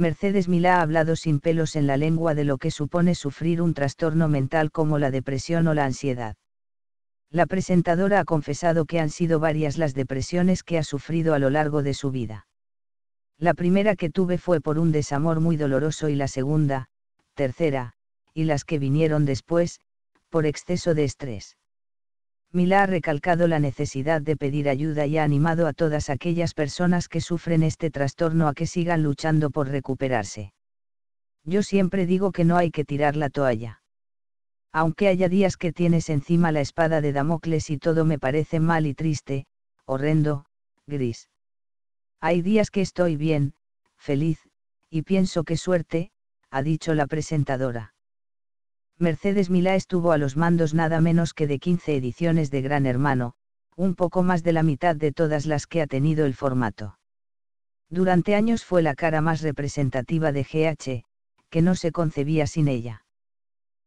Mercedes Milá ha hablado sin pelos en la lengua de lo que supone sufrir un trastorno mental como la depresión o la ansiedad. La presentadora ha confesado que han sido varias las depresiones que ha sufrido a lo largo de su vida. La primera que tuve fue por un desamor muy doloroso y la segunda, tercera, y las que vinieron después, por exceso de estrés. Mila ha recalcado la necesidad de pedir ayuda y ha animado a todas aquellas personas que sufren este trastorno a que sigan luchando por recuperarse. Yo siempre digo que no hay que tirar la toalla. Aunque haya días que tienes encima la espada de Damocles y todo me parece mal y triste, horrendo, gris. Hay días que estoy bien, feliz, y pienso que suerte, ha dicho la presentadora. Mercedes Milá estuvo a los mandos nada menos que de 15 ediciones de Gran Hermano, un poco más de la mitad de todas las que ha tenido el formato. Durante años fue la cara más representativa de GH, que no se concebía sin ella.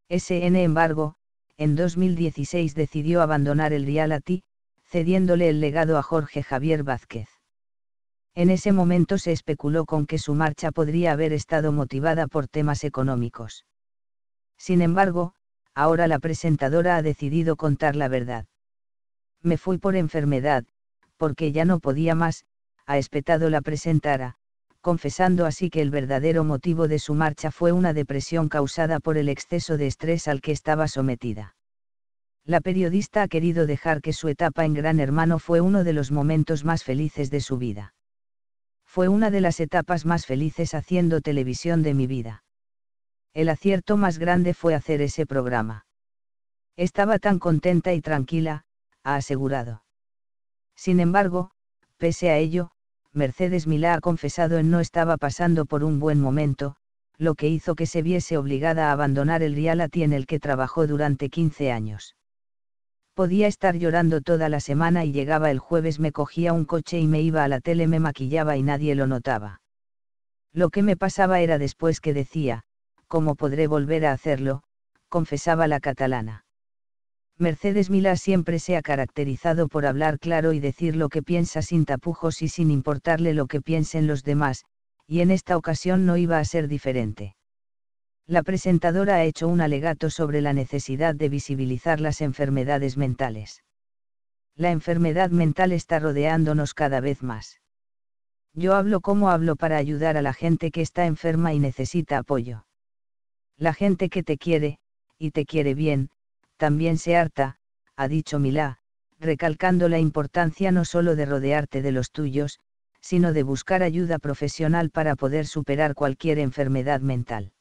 SN embargo, en 2016 decidió abandonar el reality, cediéndole el legado a Jorge Javier Vázquez. En ese momento se especuló con que su marcha podría haber estado motivada por temas económicos. Sin embargo, ahora la presentadora ha decidido contar la verdad. Me fui por enfermedad, porque ya no podía más, ha espetado la presentara, confesando así que el verdadero motivo de su marcha fue una depresión causada por el exceso de estrés al que estaba sometida. La periodista ha querido dejar que su etapa en Gran Hermano fue uno de los momentos más felices de su vida. Fue una de las etapas más felices haciendo televisión de mi vida. El acierto más grande fue hacer ese programa. Estaba tan contenta y tranquila, ha asegurado. Sin embargo, pese a ello, Mercedes Milá ha confesado en no estaba pasando por un buen momento, lo que hizo que se viese obligada a abandonar el reality en el que trabajó durante 15 años. Podía estar llorando toda la semana y llegaba el jueves me cogía un coche y me iba a la tele me maquillaba y nadie lo notaba. Lo que me pasaba era después que decía, cómo podré volver a hacerlo, confesaba la catalana. Mercedes Milá siempre se ha caracterizado por hablar claro y decir lo que piensa sin tapujos y sin importarle lo que piensen los demás, y en esta ocasión no iba a ser diferente. La presentadora ha hecho un alegato sobre la necesidad de visibilizar las enfermedades mentales. La enfermedad mental está rodeándonos cada vez más. Yo hablo como hablo para ayudar a la gente que está enferma y necesita apoyo. La gente que te quiere, y te quiere bien, también se harta, ha dicho Milá, recalcando la importancia no solo de rodearte de los tuyos, sino de buscar ayuda profesional para poder superar cualquier enfermedad mental.